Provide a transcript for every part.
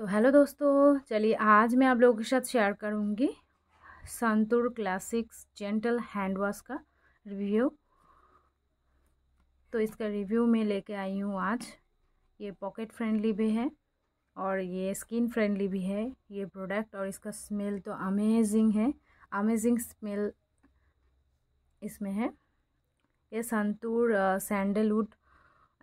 तो हेलो दोस्तों चलिए आज मैं आप लोगों के साथ शेयर करूँगी Santoor classics gentle hand wash का रिव्यू तो इसका रिव्यू मैं लेके आई हूँ आज ये पॉकेट फ्रेंडली भी है और ये स्किन फ्रेंडली भी है ये प्रोडक्ट और इसका स्मेल तो अमेजिंग है अमेजिंग स्मेल इसमें है ये Santoor sandalwood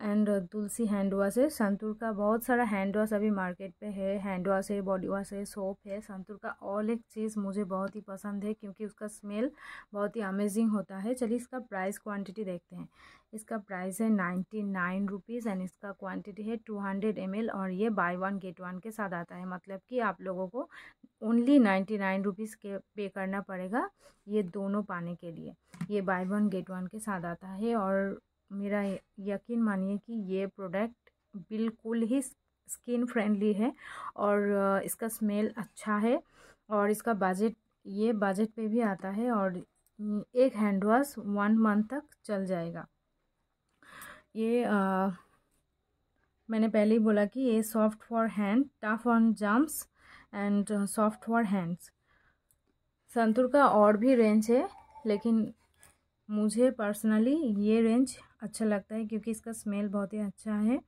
and tulsi hand wash है संतूर का बहुत सारा हैंड वॉश अभी मार्केट पे है हैंड वॉश है बॉडी वॉश है सोप है संतूर का ऑल एक चीज़ मुझे बहुत ही पसंद है क्योंकि उसका स्मेल बहुत ही अमेजिंग होता है चलिए इसका प्राइस क्वांटिटी देखते हैं इसका प्राइस है नाइन्टी नाइन रुपीज़ एंड इसका क्वांटिटी है टू हंड्रेड एम एल और ये बाय वन गेट वन के साथ आता है मतलब कि आप लोगों को ओनली नाइन्टी नाइन रुपीज़ के पे करना पड़ेगा ये दोनों पाने के लिए ये बाय वन गेट वन के साथ आता है और मेरा यकीन मानिए कि ये प्रोडक्ट बिल्कुल ही स्किन फ्रेंडली है और इसका स्मेल अच्छा है और इसका बजट ये बजट पे भी आता है और एक हैंड वॉश वन मंथ तक चल जाएगा ये आ, मैंने पहले ही बोला कि ये soft for hand tough on germs and soft for hands Santoor का और भी रेंज है लेकिन मुझे पर्सनली ये रेंज अच्छा लगता है क्योंकि इसका स्मेल बहुत ही अच्छा है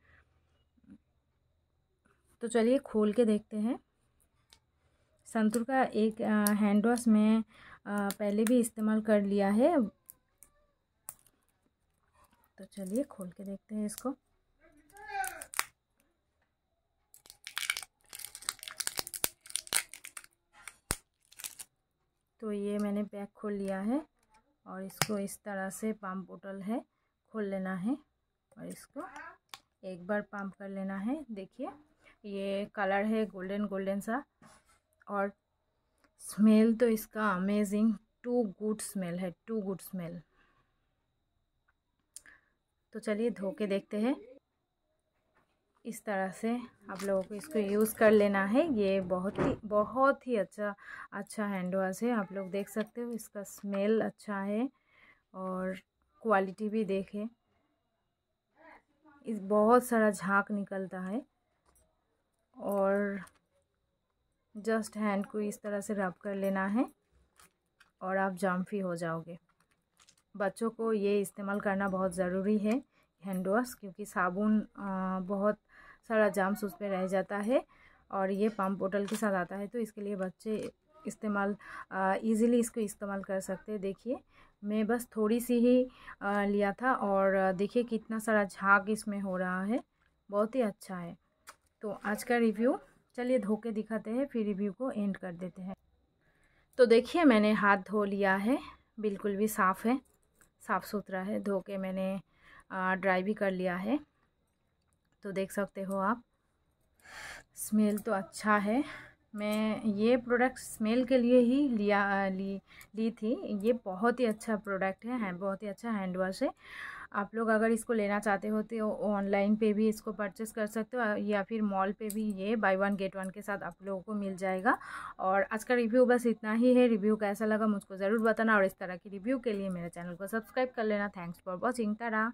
तो चलिए खोल के देखते हैं संतूर का एक हैंड वॉश मैं पहले भी इस्तेमाल कर लिया है तो चलिए खोल के देखते हैं इसको तो ये मैंने पैक खोल लिया है और इसको इस तरह से पंप बोटल है खोल लेना है और इसको एक बार पंप कर लेना है देखिए ये कलर है गोल्डन गोल्डन सा और स्मेल तो इसका अमेजिंग टू गुड स्मेल है टू गुड स्मेल तो चलिए धो के देखते हैं इस तरह से आप लोगों को इसको यूज़ कर लेना है ये बहुत ही बहुत ही अच्छा अच्छा हैंड वॉश है आप लोग देख सकते हो इसका स्मेल अच्छा है और क्वालिटी भी देखें इस बहुत सारा झाँक निकलता है और जस्ट हैंड को इस तरह से रब कर लेना है और आप जाम्फी हो जाओगे बच्चों को ये इस्तेमाल करना बहुत ज़रूरी है हैंड वॉश क्योंकि साबुन बहुत सारा जाम्स उस पर रह जाता है और ये पम्प बोटल के साथ आता है तो इसके लिए बच्चे इस्तेमाल ईज़िली इसको इस्तेमाल कर सकते हैं देखिए मैं बस थोड़ी सी ही आ, लिया था और देखिए कितना सारा झाग इसमें हो रहा है बहुत ही अच्छा है तो आज का रिव्यू चलिए धो के दिखाते हैं फिर रिव्यू को एंड कर देते हैं तो देखिए मैंने हाथ धो लिया है बिल्कुल भी साफ़ है साफ़ सुथरा है धो के मैंने ड्राई भी कर लिया है तो देख सकते हो आप स्मेल तो अच्छा है मैं ये प्रोडक्ट स्मेल के लिए ही लिया ली ली थी ये बहुत ही अच्छा प्रोडक्ट है, बहुत ही अच्छा हैंड वॉश है आप लोग अगर इसको लेना चाहते हो तो ऑनलाइन पे भी इसको परचेस कर सकते हो या फिर मॉल पे भी ये बाय वन गेट वन के साथ आप लोगों को मिल जाएगा और आज का रिव्यू बस इतना ही है रिव्यू कैसा लगा मुझको ज़रूर बताना और इस तरह की रिव्यू के लिए मेरे चैनल को सब्सक्राइब कर लेना थैंक्स फॉर वॉचिंग तरह